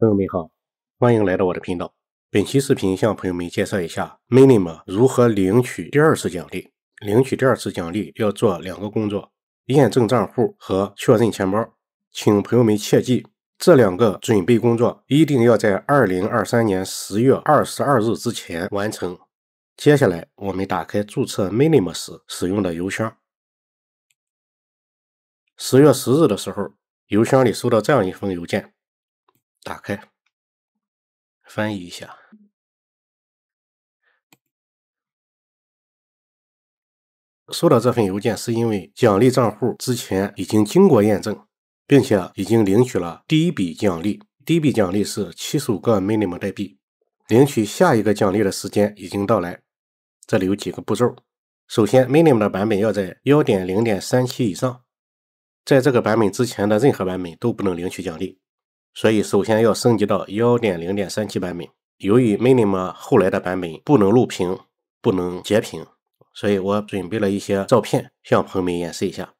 朋友们好，欢迎来到我的频道。本期视频向朋友们介绍一下 m i n i m a 如何领取第二次奖励。领取第二次奖励要做两个工作：验证账户和确认钱包。请朋友们切记，这两个准备工作一定要在二零二三年十月二十二日之前完成。接下来，我们打开注册 m i n i m a 时使用的邮箱。十月十日的时候，邮箱里收到这样一封邮件。打开，翻译一下。收到这份邮件是因为奖励账户之前已经经过验证，并且已经领取了第一笔奖励。第一笔奖励是七十五个 Minimum 代币。领取下一个奖励的时间已经到来。这里有几个步骤：首先，Minimum 的版本要在幺点零点三七以上，在这个版本之前的任何版本都不能领取奖励。所以，首先要升级到幺点零点三七版本。由于 Mini m a 后来的版本不能录屏、不能截屏，所以我准备了一些照片向朋友们演示一下。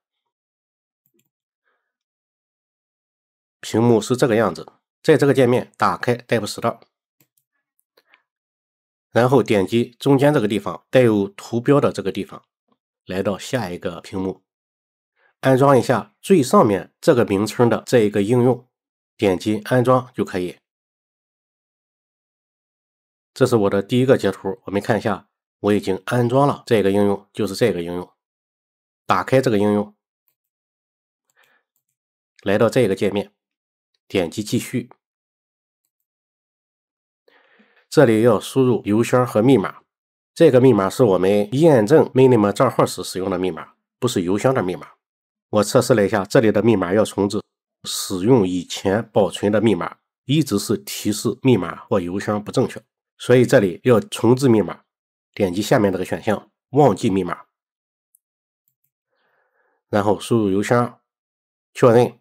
屏幕是这个样子，在这个界面打开“ Dev Store，然后点击中间这个地方带有图标的这个地方，来到下一个屏幕，安装一下最上面这个名称的这一个应用。点击安装就可以。这是我的第一个截图，我们看一下，我已经安装了这个应用，就是这个应用。打开这个应用，来到这个界面，点击继续。这里要输入邮箱和密码，这个密码是我们验证 Minime 账号时使用的密码，不是邮箱的密码。我测试了一下，这里的密码要重置。使用以前保存的密码，一直是提示密码或邮箱不正确，所以这里要重置密码。点击下面这个选项“忘记密码”，然后输入邮箱，确认。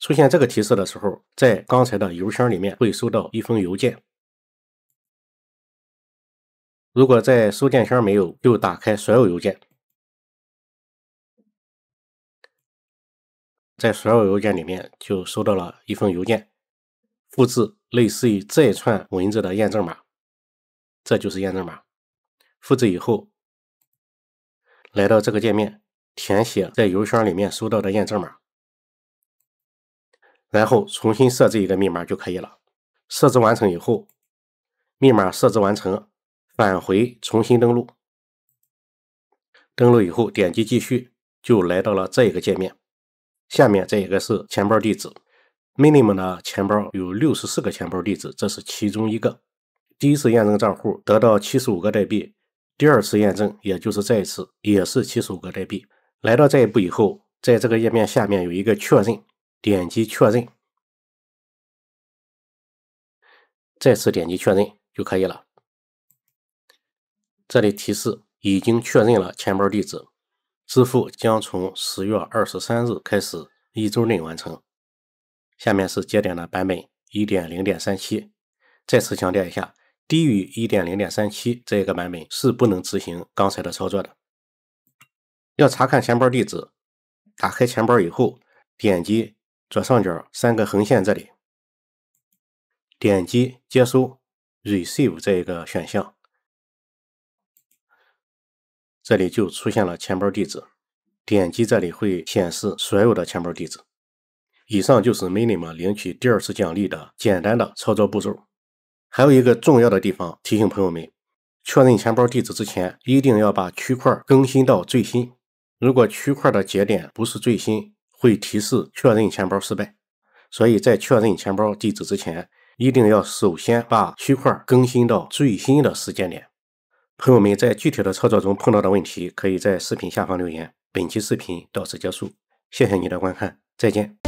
出现这个提示的时候，在刚才的邮箱里面会收到一封邮件。如果在收件箱没有，就打开所有邮件。在所有邮件里面就收到了一封邮件，复制类似于这一串文字的验证码，这就是验证码。复制以后，来到这个界面，填写在邮箱里面收到的验证码，然后重新设置一个密码就可以了。设置完成以后，密码设置完成，返回重新登录。登录以后点击继续，就来到了这一个界面。下面这一个是钱包地址 m i n i m u 的钱包有六十四个钱包地址，这是其中一个。第一次验证账户得到七十五个代币，第二次验证也就是这一次也是七十五个代币。来到这一步以后，在这个页面下面有一个确认，点击确认，再次点击确认就可以了。这里提示已经确认了钱包地址。支付将从十月二十三日开始，一周内完成。下面是节点的版本一点零点三七。再次强调一下，低于一点零点三七这个版本是不能执行刚才的操作的。要查看钱包地址，打开钱包以后，点击左上角三个横线这里，点击接收 receive 这一个选项。这里就出现了钱包地址，点击这里会显示所有的钱包地址。以上就是 MiniM 领取第二次奖励的简单的操作步骤。还有一个重要的地方提醒朋友们：确认钱包地址之前，一定要把区块更新到最新。如果区块的节点不是最新，会提示确认钱包失败。所以在确认钱包地址之前，一定要首先把区块更新到最新的时间点。朋友们在具体的操作中碰到的问题，可以在视频下方留言。本期视频到此结束，谢谢你的观看，再见。